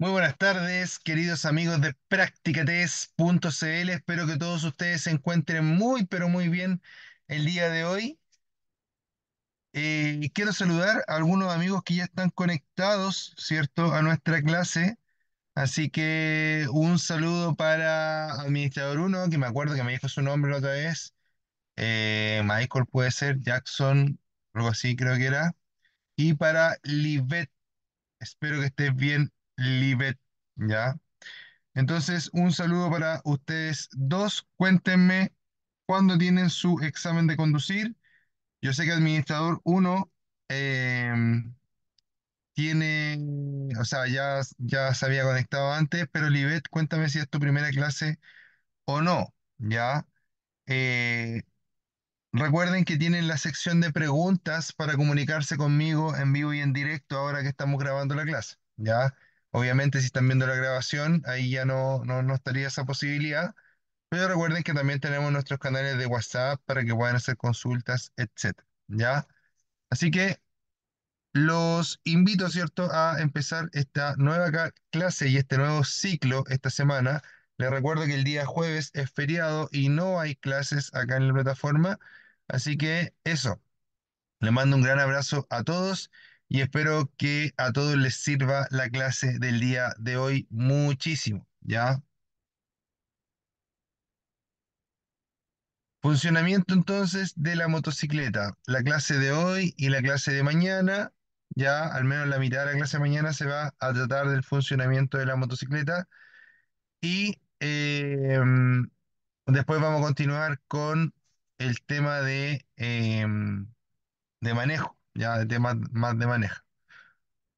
Muy buenas tardes, queridos amigos de Practicates.cl. Espero que todos ustedes se encuentren muy, pero muy bien el día de hoy. Eh, quiero saludar a algunos amigos que ya están conectados, ¿cierto?, a nuestra clase. Así que un saludo para Administrador 1, que me acuerdo que me dijo su nombre la otra vez. Eh, Michael puede ser, Jackson, algo así creo que era. Y para Livet, espero que estés bien Libet, ¿ya? Entonces, un saludo para ustedes dos. Cuéntenme cuándo tienen su examen de conducir. Yo sé que administrador uno em, tiene, o sea, ya, ya se había conectado antes, pero Libet, cuéntame si es tu primera clase o no, ¿ya? Eh, recuerden que tienen la sección de preguntas para comunicarse conmigo en vivo y en directo ahora que estamos grabando la clase, ¿ya? Obviamente, si están viendo la grabación, ahí ya no, no, estaría esa posibilidad. Pero recuerden que también tenemos nuestros canales de WhatsApp para que puedan hacer consultas, etc. ¿Ya? Así que los invito, ¿cierto?, a empezar esta nueva clase y este nuevo ciclo esta semana. Les recuerdo que el día jueves es feriado y no hay clases acá en la plataforma. Así que eso. Les mando un gran abrazo a todos y espero que a todos les sirva la clase del día de hoy muchísimo, ¿ya? Funcionamiento entonces de la motocicleta, la clase de hoy y la clase de mañana, ya al menos la mitad de la clase de mañana se va a tratar del funcionamiento de la motocicleta y em, después vamos a continuar con el tema de, em, de manejo ya de temas más de manejo.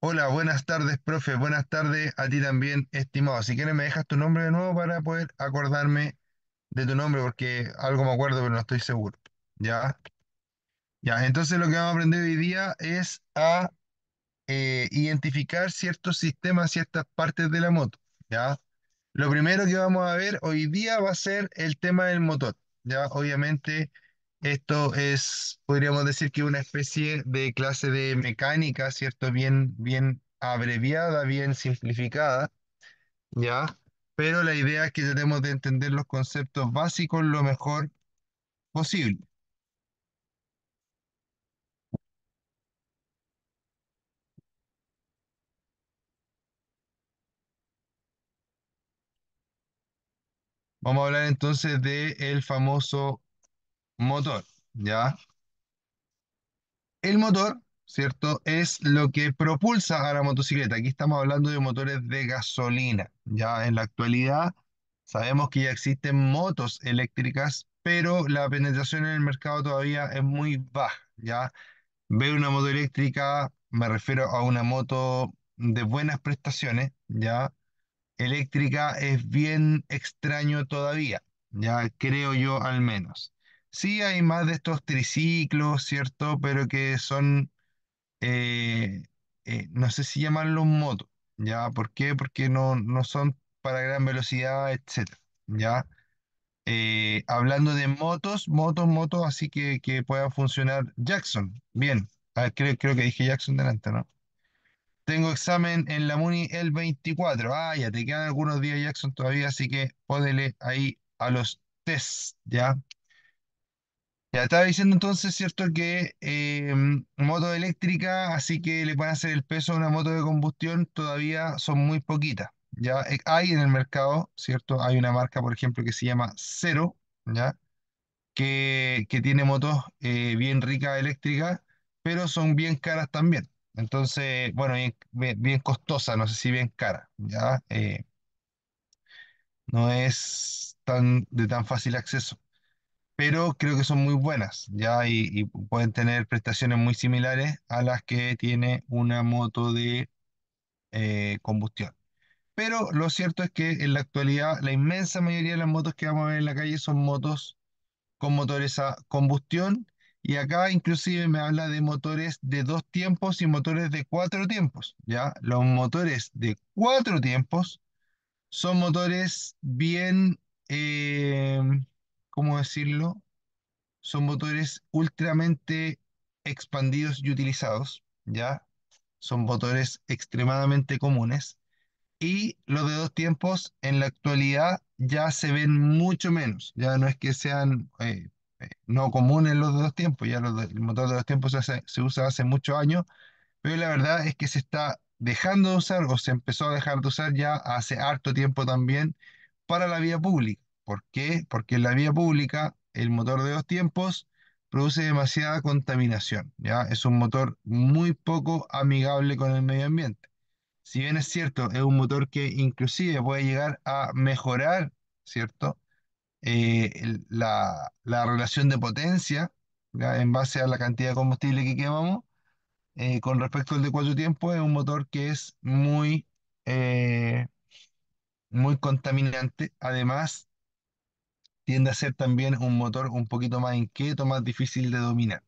Hola, buenas tardes, profe. Buenas tardes a ti también, estimado. Si quieres, me dejas tu nombre de nuevo para poder acordarme de tu nombre, porque algo me acuerdo, pero no estoy seguro. Ya. Ya, entonces lo que vamos a aprender hoy día es a eh, identificar ciertos sistemas, ciertas partes de la moto. Ya. Lo primero que vamos a ver hoy día va a ser el tema del motor. Ya, obviamente esto es, podríamos decir que una especie de clase de mecánica, ¿cierto? Bien, bien abreviada, bien simplificada, ¿ya? Pero la idea es que tenemos de entender los conceptos básicos lo mejor posible. Vamos a hablar entonces del famoso motor, ¿ya? El motor, ¿cierto? Es lo que propulsa a la motocicleta. Aquí estamos hablando de motores de gasolina, ¿ya? En la actualidad sabemos que ya existen motos eléctricas, pero la penetración en el mercado todavía es muy baja, ¿ya? Ver una moto eléctrica, me refiero a una moto de buenas prestaciones, ¿ya? Eléctrica es bien extraño todavía, ya creo yo al menos. Sí, hay más de estos triciclos, ¿cierto? Pero que son, eh, eh, no sé si llamarlos motos, ¿ya? ¿Por qué? Porque no, no son para gran velocidad, etcétera, ¿ya? Eh, hablando de motos, motos, motos, así que, que puedan funcionar. Jackson, bien, ah, creo, que dije Jackson delante, ¿no? Tengo examen en la MUNI el 24. Ah, ya te quedan algunos días, Jackson, todavía, así que pódele ahí a los test, ¿ya? Ya estaba diciendo entonces, ¿cierto? Que eh, motos moto eléctrica, así que le pueden hacer el peso a una moto de combustión, todavía son muy poquitas. Ya eh, hay en el mercado, ¿cierto? Hay una marca, por ejemplo, que se llama Cero, ¿ya? Que, tiene motos eh, bien ricas eléctricas, pero son bien caras también. Entonces, bueno, bien, bien, costosas, no sé si bien cara ¿ya? no es tan, de tan fácil acceso pero creo que son muy buenas, ¿ya? Y, pueden tener prestaciones muy similares a las que tiene una moto de eh, combustión. Pero lo cierto es que en la actualidad la inmensa mayoría de las motos que vamos a ver en la calle son motos con motores a combustión y acá inclusive me habla de motores de dos tiempos y motores de cuatro tiempos, ¿ya? Los motores de cuatro tiempos son motores bien... Eh, ¿cómo decirlo? Son motores ultramente expandidos y utilizados, ¿ya? Son motores extremadamente comunes. Y los de dos tiempos en la actualidad ya se ven mucho menos, ya no es que sean eh, eh, no comunes los de dos tiempos, ya el motor de dos tiempos se, se usa hace muchos años, pero la verdad es que se está dejando de usar o se empezó a dejar de usar ya hace harto tiempo también para la vía pública. ¿Por qué? Porque en la vía pública el motor de dos tiempos produce demasiada contaminación, ¿ya? Es un motor muy poco amigable con el medio ambiente. Si bien es cierto, es un motor que inclusive puede llegar a mejorar, ¿cierto? Eh, la, relación de potencia en base a la cantidad de combustible que quemamos. Eh, con respecto al de cuatro tiempos, es un motor que es muy, eh, muy contaminante. Además, tiende a ser también un motor un poquito más inquieto, más difícil de dominar.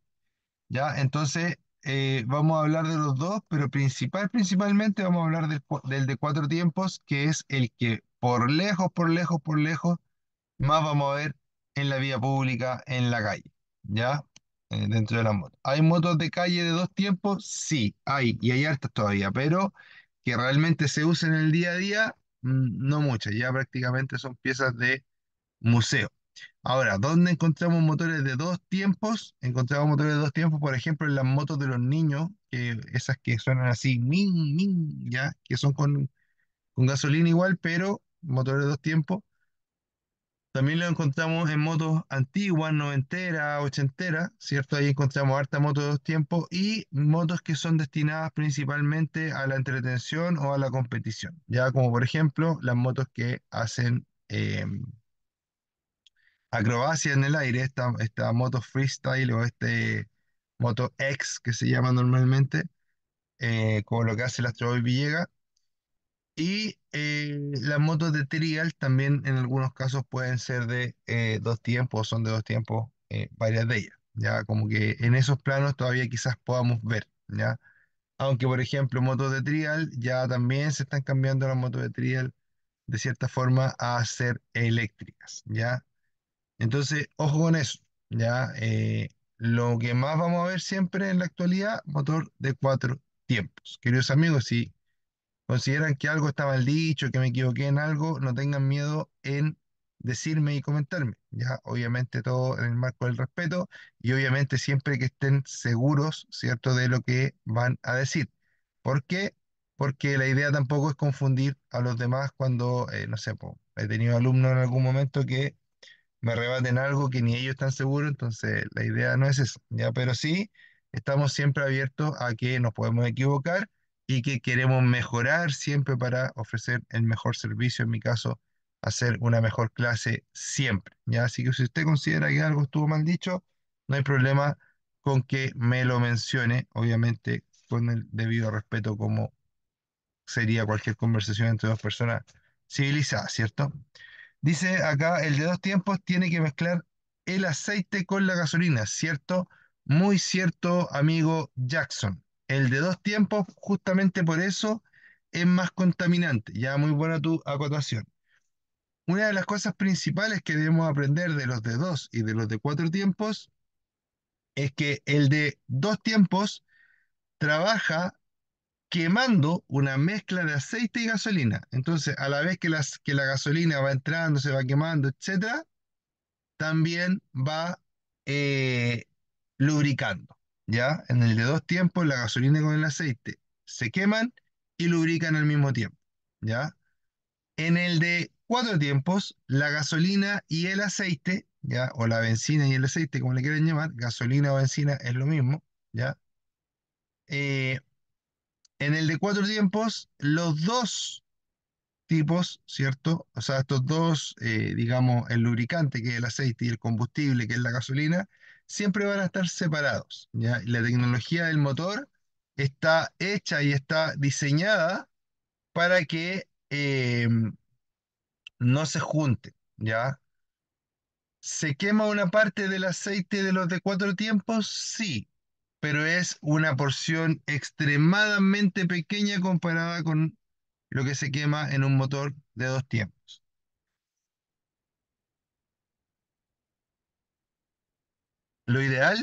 ¿Ya? Entonces, eh, vamos a hablar de los dos, pero principal, principalmente vamos a hablar del, de cuatro tiempos, que es el que por lejos, por lejos, por lejos, más vamos a ver en la vía pública, en la calle, ¿ya? Eh, dentro de las motos. ¿Hay motos de calle de dos tiempos? Sí, hay, y hay hartas todavía, pero que realmente se usen en el día a día, mm, no muchas, ya prácticamente son piezas de museo. Ahora, ¿dónde encontramos motores de dos tiempos? Encontramos motores de dos tiempos, por ejemplo, en las motos de los niños, que esas que suenan así, min, min, ya, que son con, con gasolina igual, pero motores de dos tiempos. También lo encontramos en motos antiguas, noventeras, ochenteras, ¿cierto? Ahí encontramos harta moto de dos tiempos y motos que son destinadas principalmente a la entretención o a la competición, ya como por ejemplo las motos que hacen em, acrobacia en el aire, esta, esta moto freestyle o este moto X que se llama normalmente, eh, como lo que hace el Astroboy Villegas. Y eh, las motos de trial también en algunos casos pueden ser de eh, dos tiempos, son de dos tiempos varias de ellas. Ya como que en esos planos todavía quizás podamos ver, ya. Aunque por ejemplo motos de trial ya también se están cambiando las motos de trial de cierta forma a ser eléctricas, ya entonces, ojo con eso, ¿ya? Eh, lo que más vamos a ver siempre en la actualidad, motor de cuatro tiempos. Queridos amigos, si consideran que algo está mal dicho, que me equivoqué en algo, no tengan miedo en decirme y comentarme, ¿ya? Obviamente todo en el marco del respeto y obviamente siempre que estén seguros, ¿cierto?, de lo que van a decir. ¿Por qué? Porque la idea tampoco es confundir a los demás cuando, eh, no sé, he tenido alumnos en algún momento que me rebaten algo que ni ellos están seguros, entonces la idea no es eso, ¿ya? Pero sí, estamos siempre abiertos a que nos podemos equivocar y que queremos mejorar siempre para ofrecer el mejor servicio, en mi caso, hacer una mejor clase siempre, ¿ya? Así que si usted considera que algo estuvo mal dicho, no hay problema con que me lo mencione, obviamente con el debido respeto como sería cualquier conversación entre dos personas civilizadas, ¿cierto? Dice acá, el de dos tiempos tiene que mezclar el aceite con la gasolina, ¿cierto? Muy cierto, amigo Jackson. El de dos tiempos, justamente por eso, es más contaminante. Ya muy buena tu acotación. Una de las cosas principales que debemos aprender de los de dos y de los de cuatro tiempos es que el de dos tiempos trabaja quemando una mezcla de aceite y gasolina. Entonces, a la vez que, la gasolina va entrando, se va quemando, etc., también va eh, lubricando. ¿Ya? En el de dos tiempos, la gasolina con el aceite se queman y lubrican al mismo tiempo. ¿Ya? En el de cuatro tiempos, la gasolina y el aceite, ¿ya? O la benzina y el aceite, como le quieren llamar, gasolina o benzina es lo mismo, ¿ya? Eh, en el de cuatro tiempos, los dos tipos, ¿cierto? O sea, estos dos, eh, digamos, el lubricante, que es el aceite, y el combustible, que es la gasolina, siempre van a estar separados. La tecnología del motor está hecha y está diseñada para que em, no se junte. ¿ya? ¿Se quema una parte del aceite de los de cuatro tiempos? Sí pero es una porción extremadamente pequeña comparada con lo que se quema en un motor de dos tiempos. Lo ideal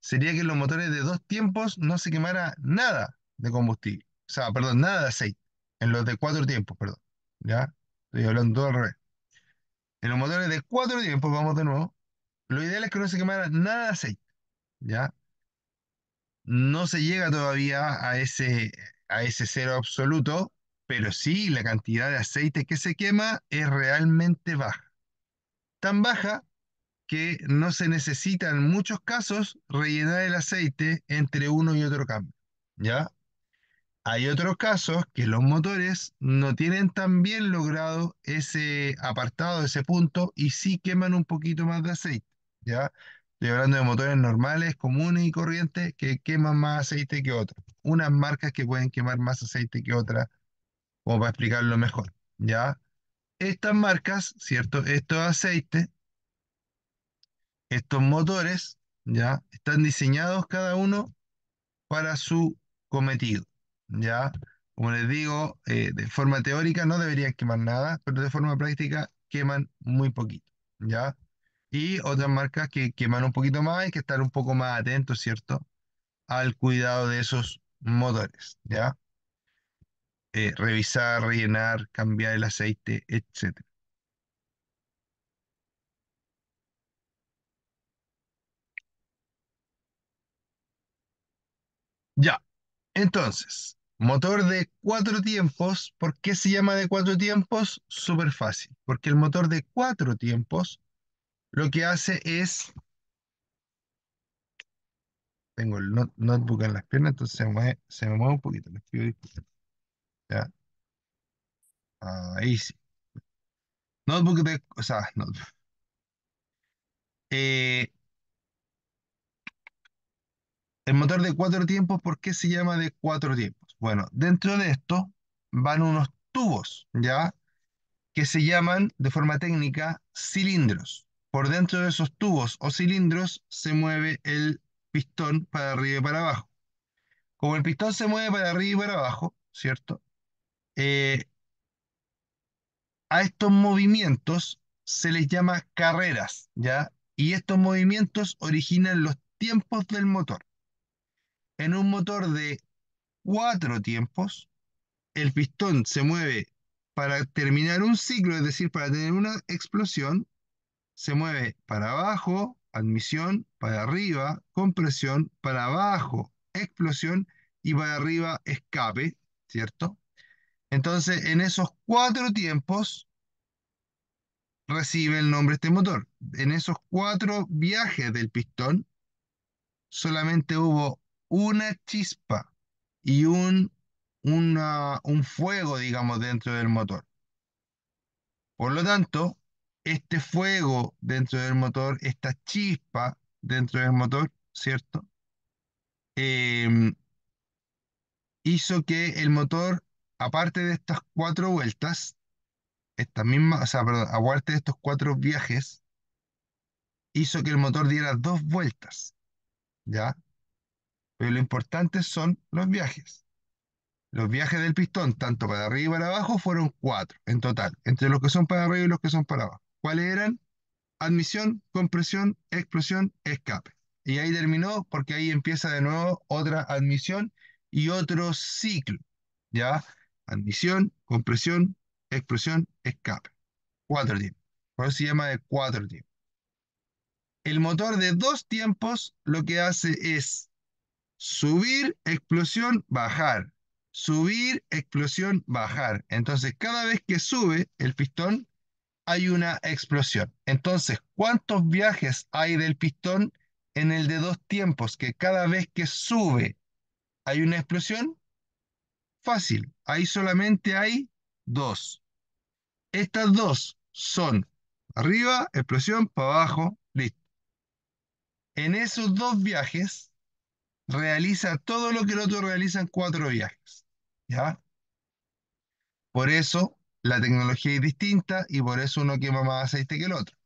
sería que en los motores de dos tiempos no se quemara nada de combustible, o sea, perdón, nada de aceite, en los de cuatro tiempos, perdón, ¿ya? Estoy hablando todo al revés. En los motores de cuatro tiempos, vamos de nuevo, lo ideal es que no se quemara nada de aceite, ¿ya? No se llega todavía a ese, a ese cero absoluto, pero sí la cantidad de aceite que se quema es realmente baja. Tan baja que no se necesita en muchos casos rellenar el aceite entre uno y otro cambio. ¿Ya? Hay otros casos que los motores no tienen tan bien logrado ese apartado, ese punto, y sí queman un poquito más de aceite. ¿Ya? Estoy hablando de motores normales, comunes y corrientes que queman más aceite que otros. Unas marcas que pueden quemar más aceite que otras, como para explicarlo mejor. ¿Ya? Estas marcas, ¿cierto? Estos aceites, estos motores, ¿ya? Están diseñados cada uno para su cometido, ¿ya? Como les digo, eh, de forma teórica no deberían quemar nada, pero de forma práctica queman muy poquito, ¿ya? Y otras marcas que queman un poquito más Hay que estar un poco más atentos, ¿cierto? Al cuidado de esos motores, ¿ya? Eh, revisar, rellenar, cambiar el aceite, etc. Ya, entonces, motor de cuatro tiempos, ¿por qué se llama de cuatro tiempos? Súper fácil, porque el motor de cuatro tiempos lo que hace es... Tengo el notebook en las piernas, entonces se me mueve, un poquito. Ahí sí. Notebook de... O sea, notebook. Eh, el motor de cuatro tiempos, ¿por qué se llama de cuatro tiempos? Bueno, dentro de esto van unos tubos, ¿ya? Que se llaman de forma técnica cilindros. Por dentro de esos tubos o cilindros se mueve el pistón para arriba y para abajo. Como el pistón se mueve para arriba y para abajo, ¿cierto? Eh, a estos movimientos se les llama carreras, ¿ya? Y estos movimientos originan los tiempos del motor. En un motor de cuatro tiempos, el pistón se mueve para terminar un ciclo, es decir, para tener una explosión, se mueve para abajo, admisión, para arriba, compresión, para abajo, explosión y para arriba, escape, ¿cierto? Entonces, en esos cuatro tiempos recibe el nombre este motor. En esos cuatro viajes del pistón, solamente hubo una chispa y un, un fuego, digamos, dentro del motor. Por lo tanto, este fuego dentro del motor, esta chispa dentro del motor, ¿cierto? Em, hizo que el motor, aparte de estas cuatro vueltas, esta misma, o sea, perdón, aparte de estos cuatro viajes, hizo que el motor diera dos vueltas, ¿ya? Pero lo importante son los viajes. Los viajes del pistón, tanto para arriba y para abajo, fueron cuatro en total, entre los que son para arriba y los que son para abajo cuáles eran admisión, compresión, explosión, escape. Y ahí terminó porque ahí empieza de nuevo otra admisión y otro ciclo. ¿Ya? Admisión, compresión, explosión, escape. Cuatro tiempos. Por eso se llama de cuatro tiempos. El motor de dos tiempos lo que hace es subir, explosión, bajar. Subir, explosión, bajar. Entonces, cada vez que sube el pistón, hay una explosión. Entonces, ¿cuántos viajes hay del pistón en el de dos tiempos que cada vez que sube hay una explosión? Fácil, ahí solamente hay dos. Estas dos son arriba, explosión, para abajo, listo. En esos dos viajes realiza todo lo que el otro realiza en cuatro viajes. ¿Ya? Por eso la tecnología es distinta y por eso uno quema más aceite que el otro.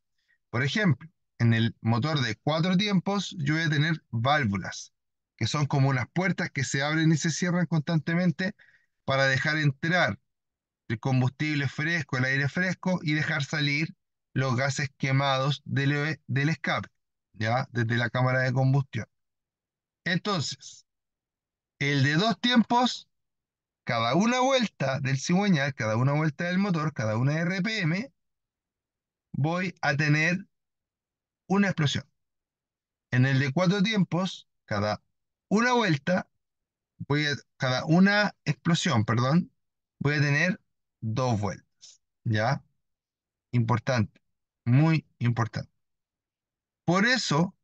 Por ejemplo, en el motor de cuatro tiempos yo voy a tener válvulas, que son como unas puertas que se abren y se cierran constantemente para dejar entrar el combustible fresco, el aire fresco y dejar salir los gases quemados del, eh, del escape, ya desde la cámara de combustión. Entonces, el de dos tiempos cada una vuelta del cigüeñal, cada una vuelta del motor, cada una RPM, voy a tener una explosión. En el de cuatro tiempos, cada una vuelta, voy a, cada una explosión, perdón, voy a tener dos vueltas. ¿Ya? Importante, muy importante. Por eso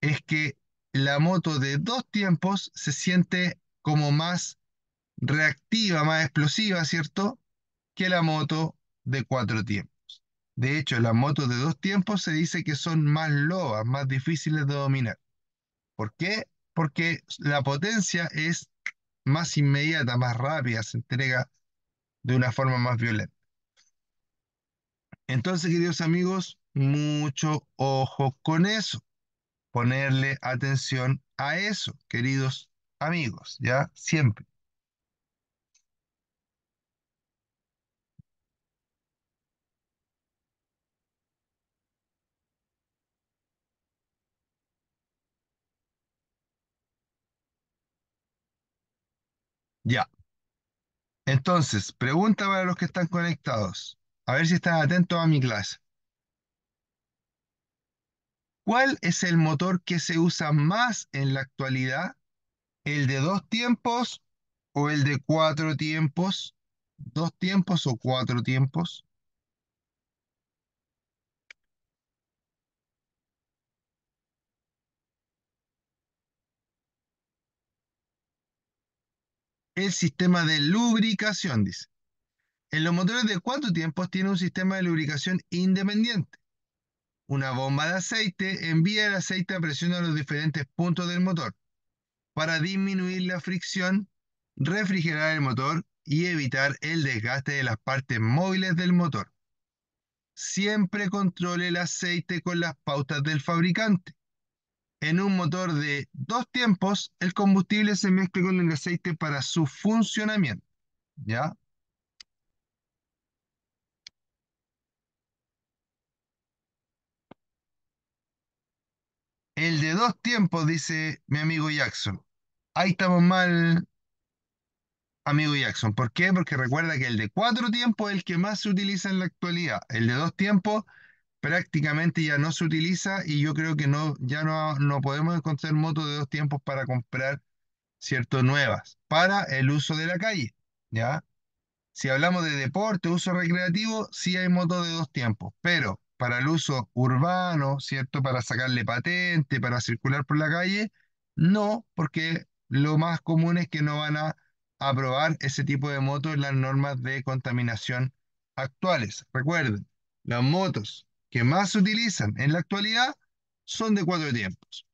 es que la moto de dos tiempos se siente como más reactiva, más explosiva, ¿cierto? Que la moto de cuatro tiempos. De hecho, las motos de dos tiempos se dice que son más lobas, más difíciles de dominar. ¿Por qué? Porque la potencia es más inmediata, más rápida, se entrega de una forma más violenta. Entonces, queridos amigos, mucho ojo con eso. Ponerle atención a eso, queridos amigos, ¿ya? Siempre. Ya. Entonces, pregunta para los que están conectados. A ver si están atentos a mi clase. ¿Cuál es el motor que se usa más en la actualidad? ¿El de dos tiempos o el de cuatro tiempos? ¿Dos tiempos o cuatro tiempos? el sistema de lubricación, dice. En los motores de cuatro tiempos tiene un sistema de lubricación independiente. Una bomba de aceite envía el aceite a presión a los diferentes puntos del motor para disminuir la fricción, refrigerar el motor y evitar el desgaste de las partes móviles del motor. Siempre controle el aceite con las pautas del fabricante. En un motor de dos tiempos, el combustible se mezcla con el aceite para su funcionamiento. ¿Ya? El de dos tiempos, dice mi amigo Jackson. Ahí estamos mal, amigo Jackson. ¿Por qué? Porque recuerda que el de cuatro tiempos es el que más se utiliza en la actualidad. El de dos tiempos prácticamente ya no se utiliza y yo creo que no, ya no, no podemos encontrar motos de dos tiempos para comprar, ¿cierto? Nuevas, para el uso de la calle, ¿ya? Si hablamos de deporte, uso recreativo, sí hay motos de dos tiempos, pero para el uso urbano, ¿cierto? Para sacarle patente, para circular por la calle, no, porque lo más común es que no van a aprobar ese tipo de motos en las normas de contaminación actuales. Recuerden, las motos más se utilizan en la actualidad son de cuatro tiempos.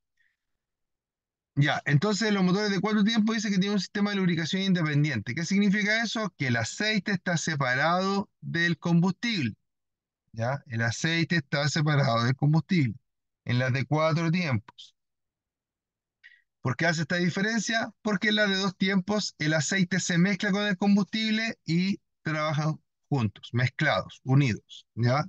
Ya, entonces los motores de cuatro tiempos dicen que tienen un sistema de lubricación independiente. ¿Qué significa eso? Que el aceite está separado del combustible. ¿Ya? El aceite está separado del combustible en las de cuatro tiempos. ¿Por qué hace esta diferencia? Porque en las de dos tiempos el aceite se mezcla con el combustible y trabajan juntos, mezclados, unidos, ¿ya?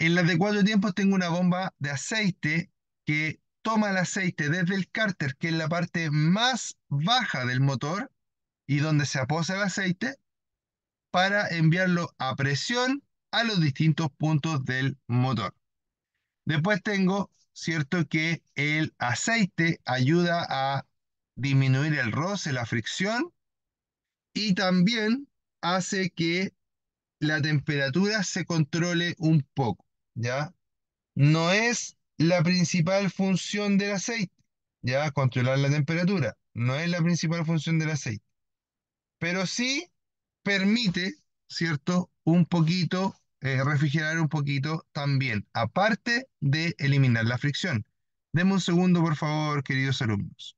En las de cuatro tiempos tengo una bomba de aceite que toma el aceite desde el cárter, que es la parte más baja del motor y donde se aposa el aceite, para enviarlo a presión a los distintos puntos del motor. Después tengo, cierto, que el aceite ayuda a disminuir el roce, la fricción, y también hace que la temperatura se controle un poco. ¿ya? No es la principal función del aceite, ¿ya? Controlar la temperatura, no es la principal función del aceite. Pero sí permite, ¿cierto? Un poquito, eh, refrigerar un poquito también, aparte de eliminar la fricción. Deme un segundo, por favor, queridos alumnos.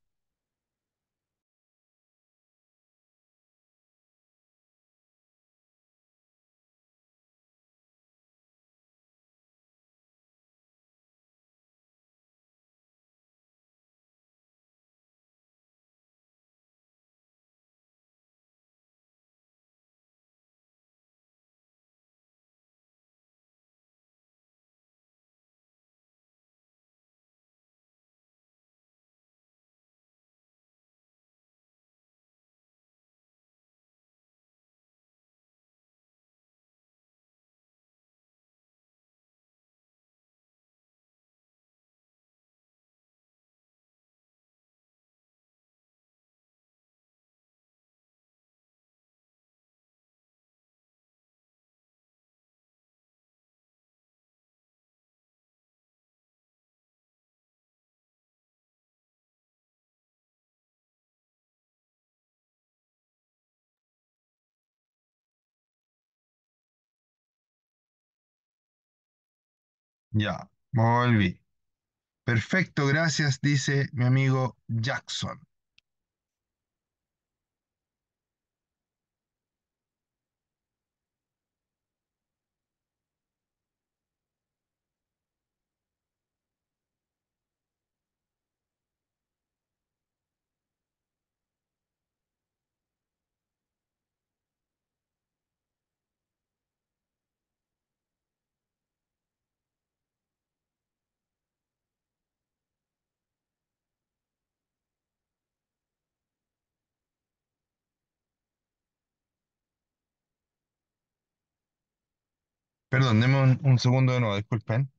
Ya, volví. Perfecto, gracias, dice mi amigo Jackson. Perdón, denme un, un segundo de nuevo, disculpen.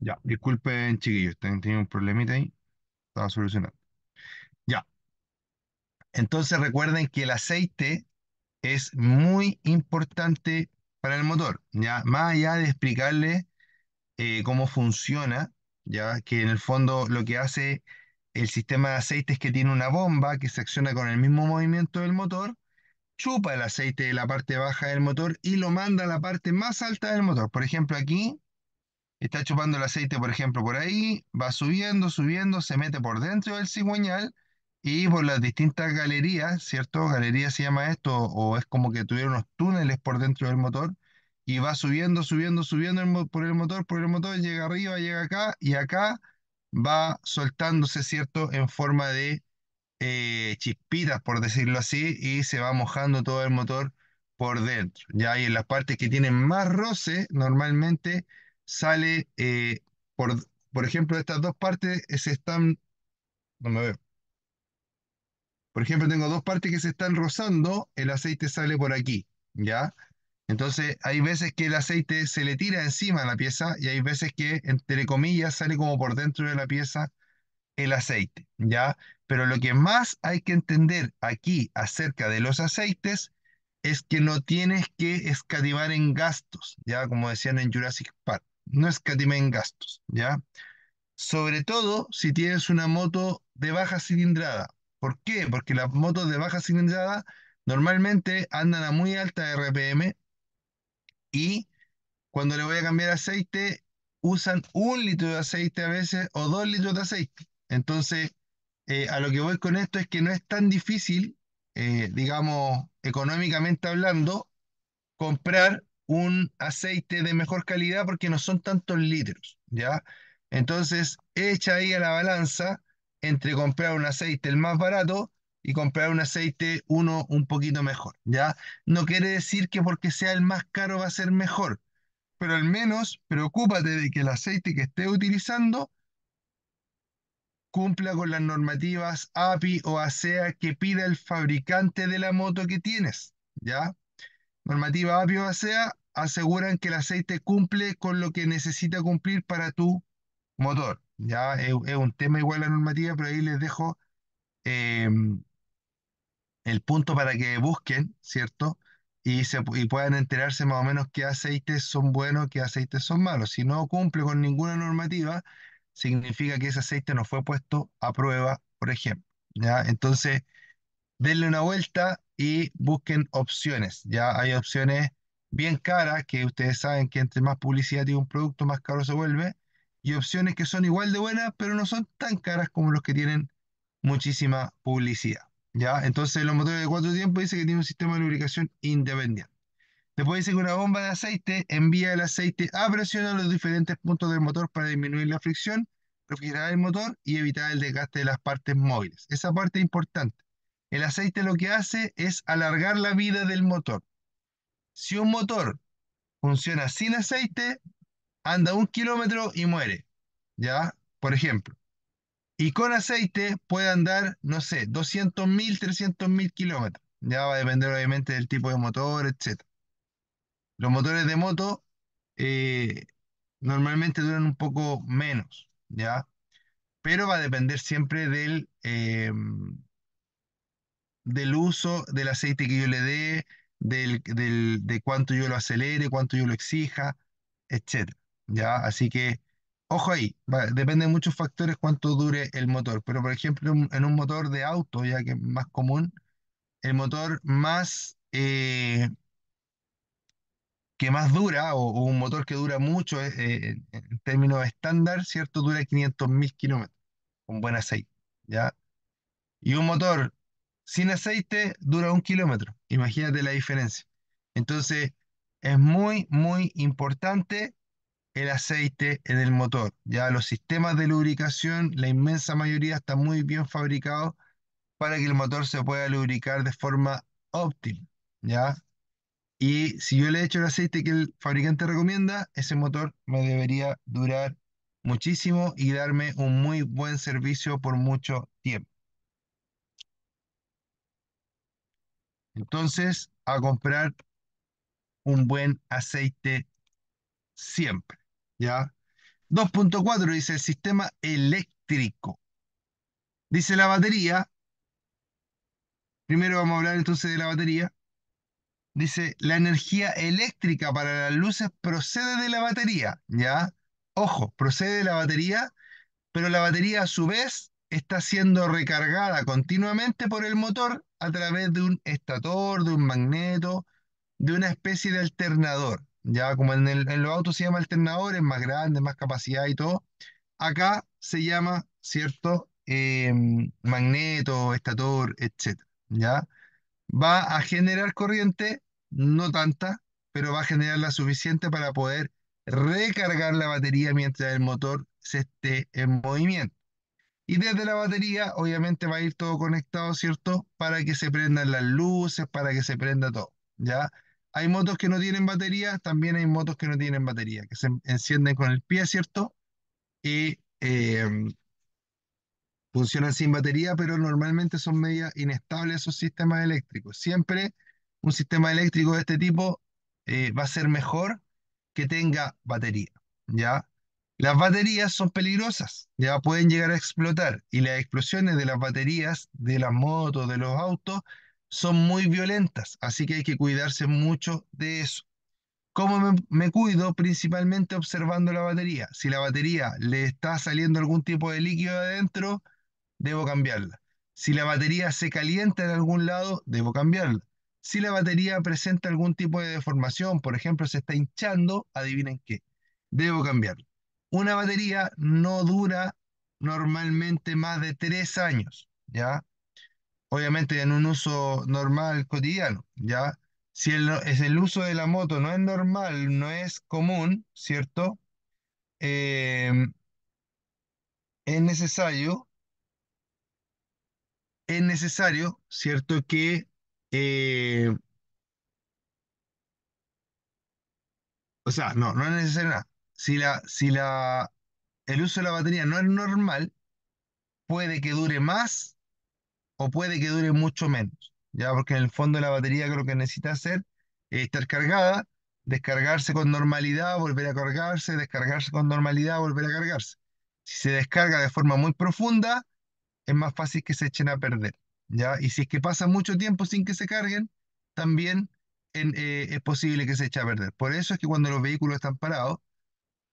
Ya, disculpen, chiquillos, tengo un problemita ahí, estaba solucionando. Ya. Entonces recuerden que el aceite es muy importante para el motor, ya, más allá de explicarles eh, cómo funciona, ya, que en el fondo lo que hace el sistema de aceite es que tiene una bomba que se acciona con el mismo movimiento del motor, chupa el aceite de la parte baja del motor y lo manda a la parte más alta del motor. Por ejemplo, aquí está chupando el aceite, por ejemplo, por ahí, va subiendo, subiendo, se mete por dentro del cigüeñal y por las distintas galerías, ¿cierto? Galería se llama esto, o es como que tuvieron unos túneles por dentro del motor, y va subiendo, subiendo, subiendo por el motor, por el motor, llega arriba, llega acá, y acá va soltándose, ¿cierto? En forma de eh, chispitas, por decirlo así, y se va mojando todo el motor por dentro, ¿ya? hay en las partes que tienen más roce, normalmente sale, eh, por, por ejemplo, estas dos partes se están, no me veo. Por ejemplo, tengo dos partes que se están rozando, el aceite sale por aquí, ¿ya? Entonces, hay veces que el aceite se le tira encima a la pieza y hay veces que, entre comillas, sale como por dentro de la pieza el aceite, ¿ya? Pero lo que más hay que entender aquí acerca de los aceites es que no tienes que escativar en gastos, ¿ya? Como decían en Jurassic Park, no escatimen gastos, ¿ya? Sobre todo si tienes una moto de baja cilindrada. ¿Por qué? Porque las motos de baja cilindrada normalmente andan a muy alta RPM y cuando le voy a cambiar aceite usan un litro de aceite a veces o dos litros de aceite. Entonces, eh, a lo que voy con esto es que no es tan difícil, eh, digamos, económicamente hablando, comprar un aceite de mejor calidad porque no son tantos litros, ¿ya? Entonces, echa ahí a la balanza entre comprar un aceite el más barato y comprar un aceite uno un poquito mejor, ¿ya? No quiere decir que porque sea el más caro va a ser mejor, pero al menos preocúpate de que el aceite que estés utilizando cumpla con las normativas API o ASEA que pida el fabricante de la moto que tienes, ¿ya? Normativa API o ASEA aseguran que el aceite cumple con lo que necesita cumplir para tu motor. Ya es, un tema igual a la normativa, pero ahí les dejo em, el punto para que busquen, ¿cierto? Y, se, y puedan enterarse más o menos qué aceites son buenos, qué aceites son malos. Si no cumple con ninguna normativa, significa que ese aceite no fue puesto a prueba, por ejemplo. ¿ya? Entonces, denle una vuelta y busquen opciones. Ya hay opciones bien caras, que ustedes saben que entre más publicidad tiene un producto, más caro se vuelve, y opciones que son igual de buenas, pero no son tan caras como los que tienen muchísima publicidad. ¿ya? Entonces los motores de cuatro tiempos dicen que tiene un sistema de lubricación independiente. Después dice que una bomba de aceite envía el aceite a presión a los diferentes puntos del motor para disminuir la fricción, refrigerar el motor y evitar el desgaste de las partes móviles. Esa parte es importante. El aceite lo que hace es alargar la vida del motor. Si un motor funciona sin aceite, anda un kilómetro y muere, ¿ya? Por ejemplo. Y con aceite puede andar, no sé, 200.000, 300.000 kilómetros. Ya va a depender obviamente del tipo de motor, etc. Los motores de moto eh, normalmente duran un poco menos, ¿ya? Pero va a depender siempre del, eh, del uso del aceite que yo le dé, de cuánto yo lo acelere, cuánto yo lo exija, etc. ¿ya? Así que, ojo ahí, depende de muchos factores cuánto dure el motor, pero por ejemplo en un motor de auto, ya que es más común, el motor más... Eh, que más dura, o, un motor que dura mucho eh, eh, en términos estándar, ¿cierto? Dura 500.000 kilómetros con buen aceite, ¿ya? Y un motor sin aceite dura un kilómetro. Imagínate la diferencia. Entonces, es muy, muy importante el aceite en el motor. Ya los sistemas de lubricación, la inmensa mayoría están muy bien fabricados para que el motor se pueda lubricar de forma óptima. ¿Ya? Y si yo le echo el aceite que el fabricante recomienda, ese motor me debería durar muchísimo y darme un muy buen servicio por mucho tiempo. Entonces, a comprar un buen aceite siempre, ¿ya? 2.4 dice el sistema eléctrico. Dice la batería. Primero vamos a hablar entonces de la batería. Dice, la energía eléctrica para las luces procede de la batería, ¿ya? Ojo, procede de la batería, pero la batería a su vez está siendo recargada continuamente por el motor a través de un estator, de un magneto, de una especie de alternador. Ya como en, los autos se llama alternador, es más grande, más capacidad y todo. Acá se llama, ¿cierto? Em, magneto, estator, etc. ¿Ya? Va a generar corriente, no tanta, pero va a generar la suficiente para poder recargar la batería mientras el motor se esté en movimiento. Y desde la batería, obviamente, va a ir todo conectado, ¿cierto? Para que se prendan las luces, para que se prenda todo, ¿ya? Hay motos que no tienen batería, también hay motos que no tienen batería, que se encienden con el pie, ¿cierto? Y em, funcionan sin batería, pero normalmente son media inestables esos sistemas eléctricos. Siempre un sistema eléctrico de este tipo eh, va a ser mejor que tenga batería, ¿ya? Las baterías son peligrosas, ya pueden llegar a explotar y las explosiones de las baterías, de las motos, de los autos, son muy violentas, así que hay que cuidarse mucho de eso. ¿Cómo me, cuido? Principalmente observando la batería. Si la batería le está saliendo algún tipo de líquido adentro, debo cambiarla. Si la batería se calienta en algún lado, debo cambiarla. Si la batería presenta algún tipo de deformación, por ejemplo, se está hinchando, adivinen qué, debo cambiarla una batería no dura normalmente más de tres años, ¿ya? Obviamente en un uso normal cotidiano, ¿ya? Si el, es el uso de la moto no es normal, no es común, ¿cierto? Em, es necesario, es necesario, ¿cierto? Que eh, o sea, no, no es necesario nada si, la, si la, el uso de la batería no es normal, puede que dure más o puede que dure mucho menos. Ya, porque en el fondo la batería creo que necesita hacer estar cargada, descargarse con normalidad, volver a cargarse, descargarse con normalidad, volver a cargarse. Si se descarga de forma muy profunda, es más fácil que se echen a perder. ¿ya? Y si es que pasa mucho tiempo sin que se carguen, también eh, es posible que se eche a perder. Por eso es que cuando los vehículos están parados,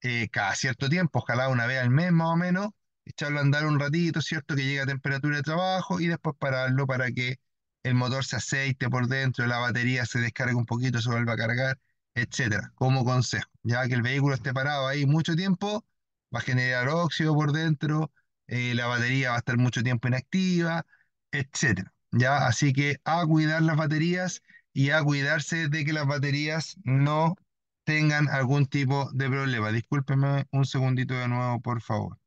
eh, cada cierto tiempo, ojalá una vez al mes más o menos, echarlo a andar un ratito, ¿cierto? Que llegue a temperatura de trabajo y después pararlo para que el motor se aceite por dentro, la batería se descargue un poquito, se vuelva a cargar, etcétera, como consejo. Ya que el vehículo esté parado ahí mucho tiempo, va a generar óxido por dentro, eh, la batería va a estar mucho tiempo inactiva, etcétera. Ya, así que a cuidar las baterías y a cuidarse de que las baterías no tengan algún tipo de problema. Discúlpeme un segundito de nuevo, por favor.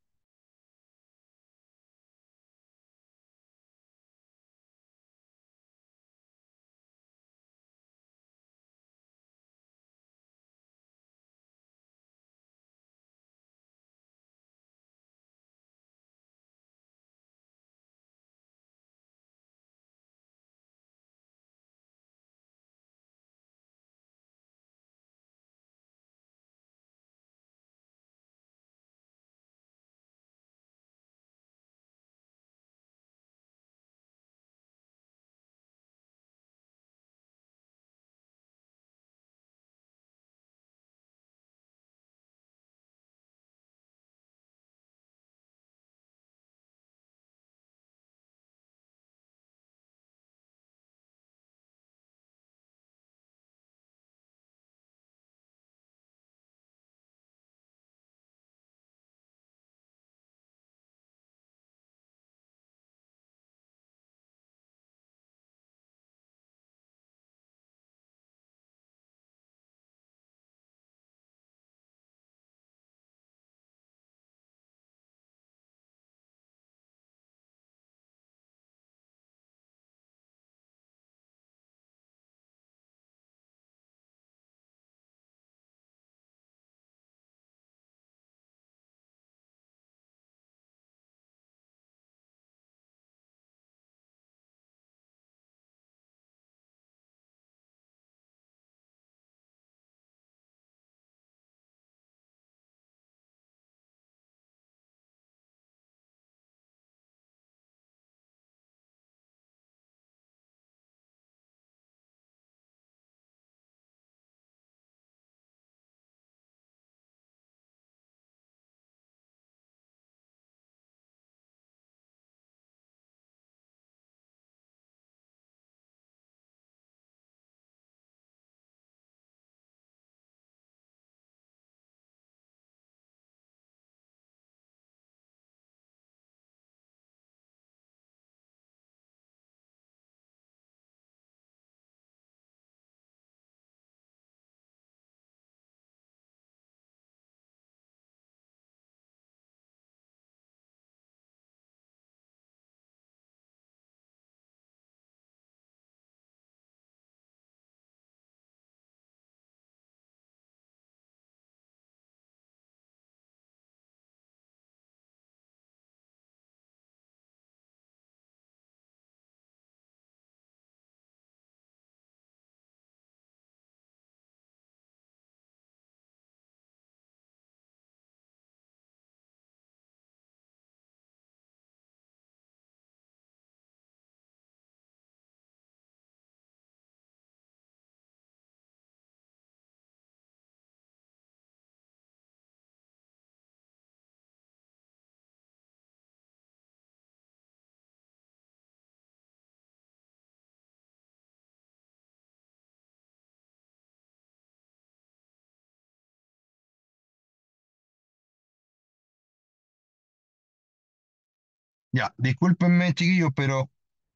Ya, discúlpenme, chiquillos, pero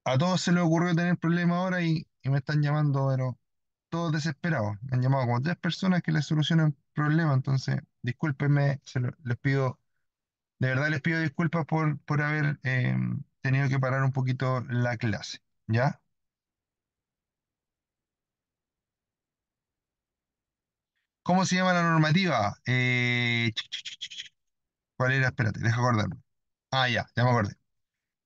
a todos se les ocurrió tener problemas ahora y, me están llamando, pero todos desesperados. Me han llamado como tres personas que les solucionan problemas, entonces discúlpenme, les pido, de verdad les pido disculpas por, por haber eh, tenido que parar un poquito la clase, ¿ya? ¿Cómo se llama la normativa? Eh, ¿cuál era? Espérate, deja acordarme. Ah, ya, ya me acordé.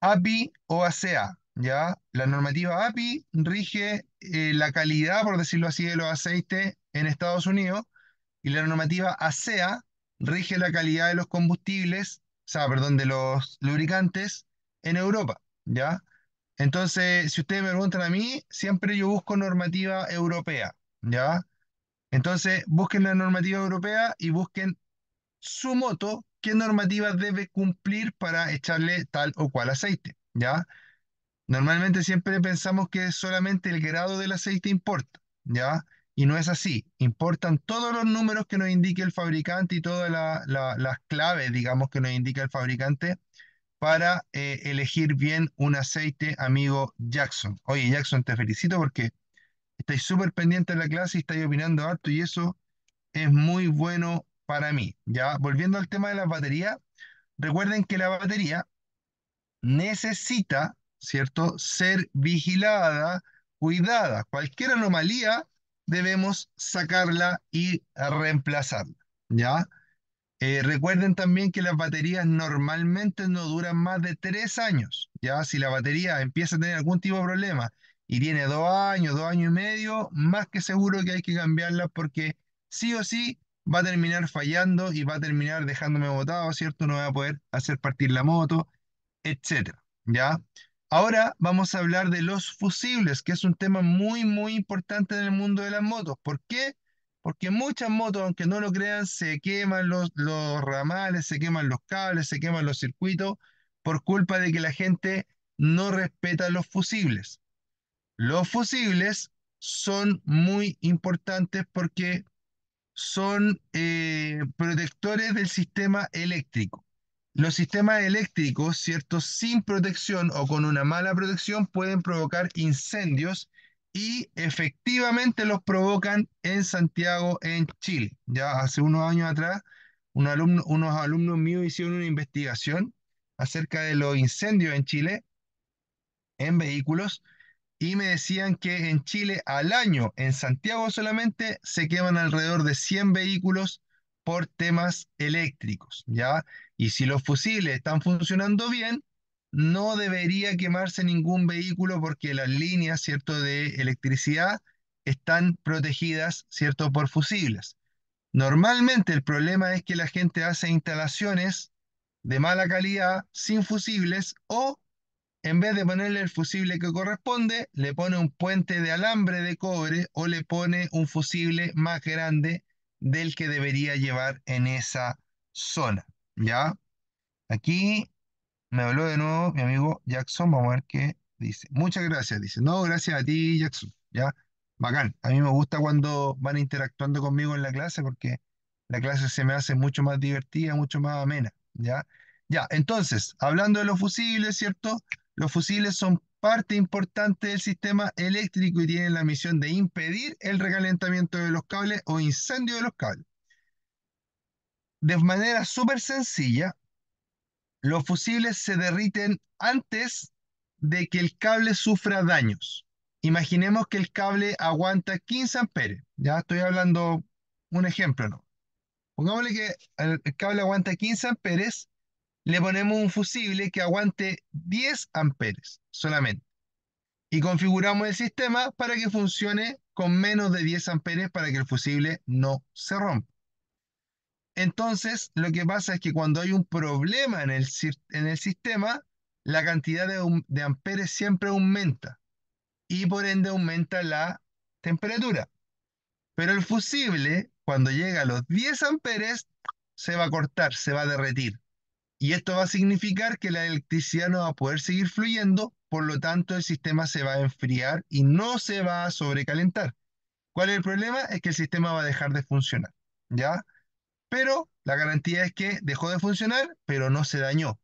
API o ASEA. ¿ya? La normativa API rige eh, la calidad, por decirlo así, de los aceites en Estados Unidos y la normativa ASEA rige la calidad de los combustibles, o sea, perdón, de los lubricantes en Europa. ¿ya? Entonces, si ustedes me preguntan a mí, siempre yo busco normativa europea. ¿ya? Entonces, busquen la normativa europea y busquen su moto qué normativa debe cumplir para echarle tal o cual aceite, ¿ya? Normalmente siempre pensamos que solamente el grado del aceite importa, ¿ya? Y no es así. Importan todos los números que nos indique el fabricante y todas las claves, digamos, que nos indica el fabricante para eh, elegir bien un aceite, amigo Jackson. Oye, Jackson, te felicito porque estáis súper pendiente de la clase y estáis opinando harto y eso es muy bueno para mí. Ya volviendo al tema de las baterías, recuerden que la batería necesita, ¿cierto?, ser vigilada, cuidada. Cualquier anomalía debemos sacarla y reemplazarla, ¿ya? Eh, recuerden también que las baterías normalmente no duran más de tres años, ¿ya? Si la batería empieza a tener algún tipo de problema y tiene dos años, dos años y medio, más que seguro que hay que cambiarla porque sí o sí va a terminar fallando y va a terminar dejándome botado, ¿cierto? No voy a poder hacer partir la moto, etcétera, ¿ya? Ahora vamos a hablar de los fusibles, que es un tema muy, muy importante en el mundo de las motos. ¿Por qué? Porque muchas motos, aunque no lo crean, se queman los, los ramales, se queman los cables, se queman los circuitos, por culpa de que la gente no respeta los fusibles. Los fusibles son muy importantes porque son eh, protectores del sistema eléctrico. Los sistemas eléctricos, ¿cierto? Sin protección o con una mala protección pueden provocar incendios y efectivamente los provocan en Santiago, en Chile. Ya hace unos años atrás, un alumno, unos alumnos míos hicieron una investigación acerca de los incendios en Chile en vehículos y me decían que en Chile al año, en Santiago solamente, se queman alrededor de 100 vehículos por temas eléctricos, ¿ya? Y si los fusibles están funcionando bien, no debería quemarse ningún vehículo porque las líneas, ¿cierto?, de electricidad están protegidas, ¿cierto?, por fusibles. Normalmente el problema es que la gente hace instalaciones de mala calidad, sin fusibles o en vez de ponerle el fusible que corresponde, le pone un puente de alambre de cobre o le pone un fusible más grande del que debería llevar en esa zona. ¿Ya? Aquí me habló de nuevo mi amigo Jackson. Vamos a ver qué dice. Muchas gracias, dice. No, gracias a ti, Jackson. ¿Ya? Bacán. A mí me gusta cuando van interactuando conmigo en la clase porque la clase se me hace mucho más divertida, mucho más amena. ¿Ya? Ya, entonces, hablando de los fusibles, ¿cierto? Los fusiles son parte importante del sistema eléctrico y tienen la misión de impedir el recalentamiento de los cables o incendio de los cables. De manera súper sencilla, los fusibles se derriten antes de que el cable sufra daños. Imaginemos que el cable aguanta 15 amperes. Ya estoy hablando un ejemplo, ¿no? Pongámosle que el cable aguanta 15 amperes le ponemos un fusible que aguante 10 amperes solamente. Y configuramos el sistema para que funcione con menos de 10 amperes para que el fusible no se rompa. Entonces, lo que pasa es que cuando hay un problema en el, en el sistema, la cantidad de, de amperes siempre aumenta y por ende aumenta la temperatura. Pero el fusible, cuando llega a los 10 amperes, se va a cortar, se va a derretir y esto va a significar que la electricidad no va a poder seguir fluyendo, por lo tanto el sistema se va a enfriar y no se va a sobrecalentar. ¿Cuál es el problema? Es que el sistema va a dejar de funcionar, ¿ya? Pero la garantía es que dejó de funcionar, pero no se dañó,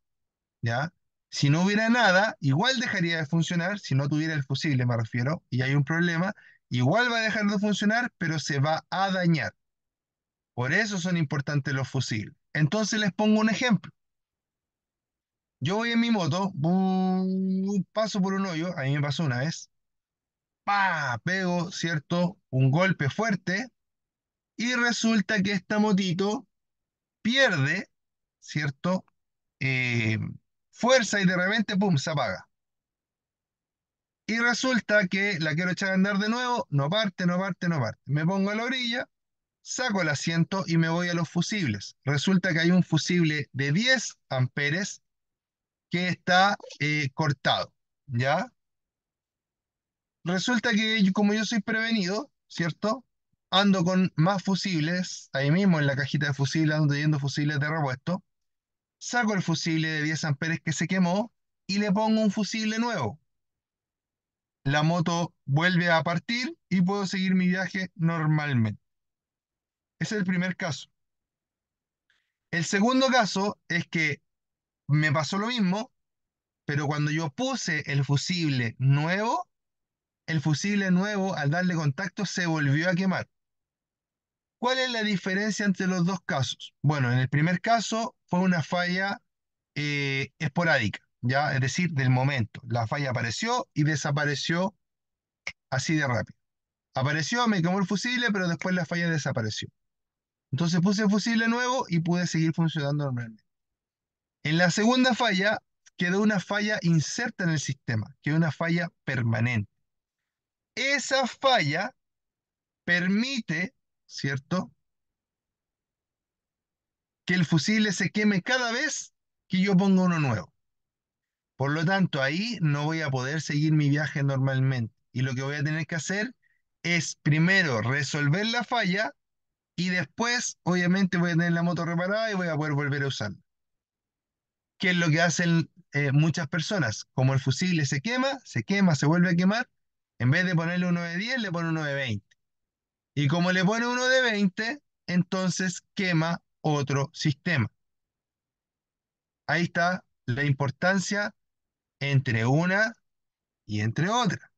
¿ya? Si no hubiera nada, igual dejaría de funcionar, si no tuviera el fusible me refiero, y hay un problema, igual va a dejar de funcionar, pero se va a dañar. Por eso son importantes los fusibles. Entonces les pongo un ejemplo. Yo voy en mi moto, paso por un hoyo, a mí me pasó una vez, pego, ¿cierto? Un golpe fuerte y resulta que esta motito pierde, ¿cierto? Eh, fuerza y de repente, pum, se apaga. Y resulta que la quiero echar a andar de nuevo, no parte, no parte, no parte. Me pongo a la orilla, saco el asiento y me voy a los fusibles. Resulta que hay un fusible de 10 amperes que está eh, cortado, ¿ya? Resulta que como yo soy prevenido, ¿cierto? Ando con más fusibles, ahí mismo en la cajita de fusibles, ando yendo fusibles de repuesto, saco el fusible de 10 amperes que se quemó y le pongo un fusible nuevo. La moto vuelve a partir y puedo seguir mi viaje normalmente. Ese es el primer caso. El segundo caso es que me pasó lo mismo, pero cuando yo puse el fusible nuevo, el fusible nuevo al darle contacto se volvió a quemar. ¿Cuál es la diferencia entre los dos casos? Bueno, en el primer caso fue una falla eh, esporádica, ya, es decir, del momento. La falla apareció y desapareció así de rápido. Apareció, me quemó el fusible, pero después la falla desapareció. Entonces puse el fusible nuevo y pude seguir funcionando normalmente. En la segunda falla quedó una falla inserta en el sistema, quedó una falla permanente. Esa falla permite, ¿cierto? Que el fusible se queme cada vez que yo ponga uno nuevo. Por lo tanto, ahí no voy a poder seguir mi viaje normalmente. Y lo que voy a tener que hacer es primero resolver la falla y después, obviamente, voy a tener la moto reparada y voy a poder volver a usarla. ¿Qué es lo que hacen eh, muchas personas. Como el fusible se quema, se quema, se vuelve a quemar, en vez de ponerle uno de 10, le pone uno de 20. Y como le pone uno de 20, entonces quema otro sistema. Ahí está la importancia entre una y entre otra.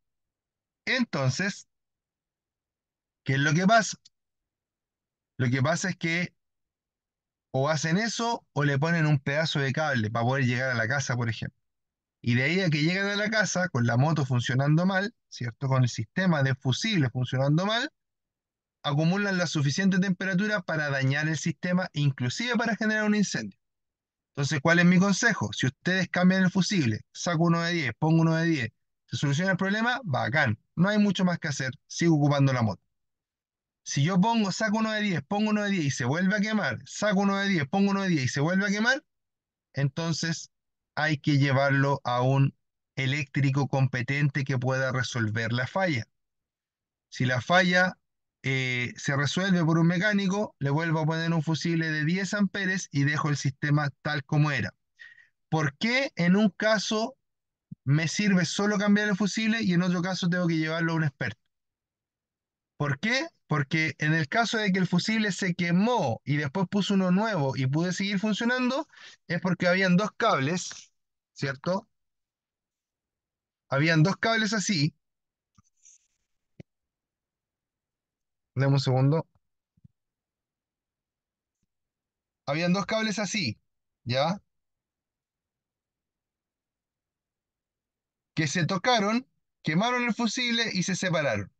Entonces, ¿qué es lo que pasa? Lo que pasa es que o hacen eso o le ponen un pedazo de cable para poder llegar a la casa, por ejemplo. Y de ahí a que llegan a la casa con la moto funcionando mal, ¿cierto? Con el sistema de fusibles funcionando mal, acumulan la suficiente temperatura para dañar el sistema, inclusive para generar un incendio. Entonces, ¿cuál es mi consejo? Si ustedes cambian el fusible, saco uno de 10, pongo uno de 10, se soluciona el problema, bacán. No hay mucho más que hacer, sigo ocupando la moto. Si yo pongo, saco uno de 10, pongo uno de 10 y se vuelve a quemar, saco uno de 10, pongo uno de 10 y se vuelve a quemar, entonces hay que llevarlo a un eléctrico competente que pueda resolver la falla. Si la falla eh, se resuelve por un mecánico, le vuelvo a poner un fusible de 10 amperes y dejo el sistema tal como era. ¿Por qué en un caso me sirve solo cambiar el fusible y en otro caso tengo que llevarlo a un experto? ¿Por qué? Porque en el caso de que el fusible se quemó y después puso uno nuevo y pude seguir funcionando, es porque habían dos cables, ¿cierto? Habían dos cables así. Demos un segundo. Habían dos cables así, ¿ya? Que se tocaron, quemaron el fusible y se separaron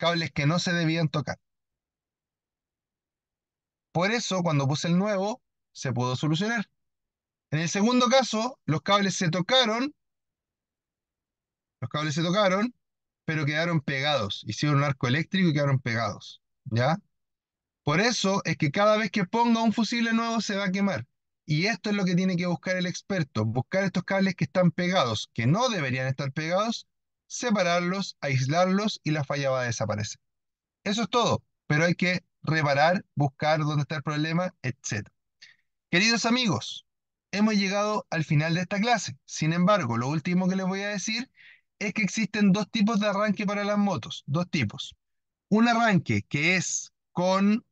cables que no se debían tocar. Por eso, cuando puse el nuevo, se pudo solucionar. En el segundo caso, los cables se tocaron, los cables se tocaron, pero quedaron pegados. Hicieron un arco eléctrico y quedaron pegados, ¿ya? Por eso es que cada vez que ponga un fusible nuevo se va a quemar. Y esto es lo que tiene que buscar el experto, buscar estos cables que están pegados, que no deberían estar pegados, separarlos, aislarlos y la falla va a desaparecer. Eso es todo, pero hay que reparar, buscar dónde está el problema, etc. Queridos amigos, hemos llegado al final de esta clase. Sin embargo, lo último que les voy a decir es que existen dos tipos de arranque para las motos, dos tipos. Un arranque que es con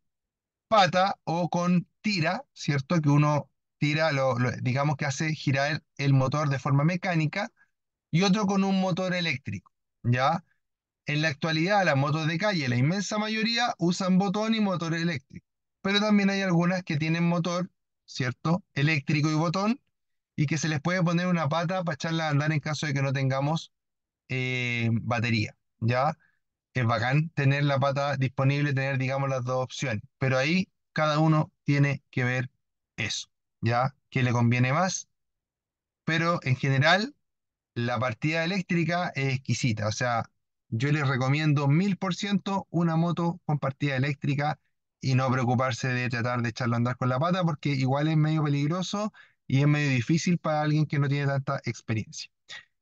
pata o con tira, ¿cierto? Que uno tira, digamos que hace girar el motor de forma mecánica, y otro con un motor eléctrico, ¿ya? En la actualidad, las motos de calle, la inmensa mayoría, usan botón y motor eléctrico, pero también hay algunas que tienen motor, ¿cierto? Eléctrico y botón, y que se les puede poner una pata para echarla a andar en caso de que no tengamos eh, batería, ¿ya? Es bacán tener la pata disponible, tener, digamos, las dos opciones, pero ahí cada uno tiene que ver eso, ¿ya? ¿Qué le conviene más? Pero en general, la partida eléctrica es exquisita. O sea, yo les recomiendo mil por ciento una moto con partida eléctrica y no preocuparse de tratar de echarlo a andar con la pata, porque igual es medio peligroso y es medio difícil para alguien que no tiene tanta experiencia.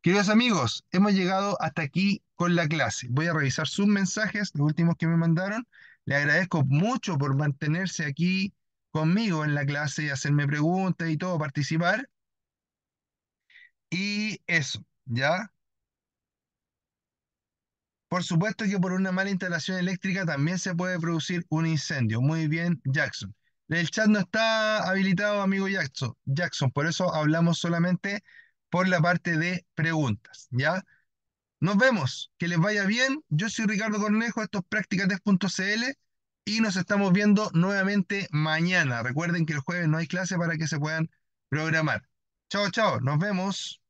Queridos amigos, hemos llegado hasta aquí con la clase. Voy a revisar sus mensajes, los últimos que me mandaron. Le agradezco mucho por mantenerse aquí conmigo en la clase, y hacerme preguntas y todo, participar. Y eso, ¿ya? Por supuesto que por una mala instalación eléctrica también se puede producir un incendio. Muy bien, Jackson. El chat no está habilitado, amigo Jackson. Jackson, por eso hablamos solamente por la parte de preguntas, ¿ya? Nos vemos, que les vaya bien. Yo soy Ricardo Cornejo, esto es Práctica y nos estamos viendo nuevamente mañana. Recuerden que el jueves no hay clase para que se puedan programar. Chao, chao. Nos vemos.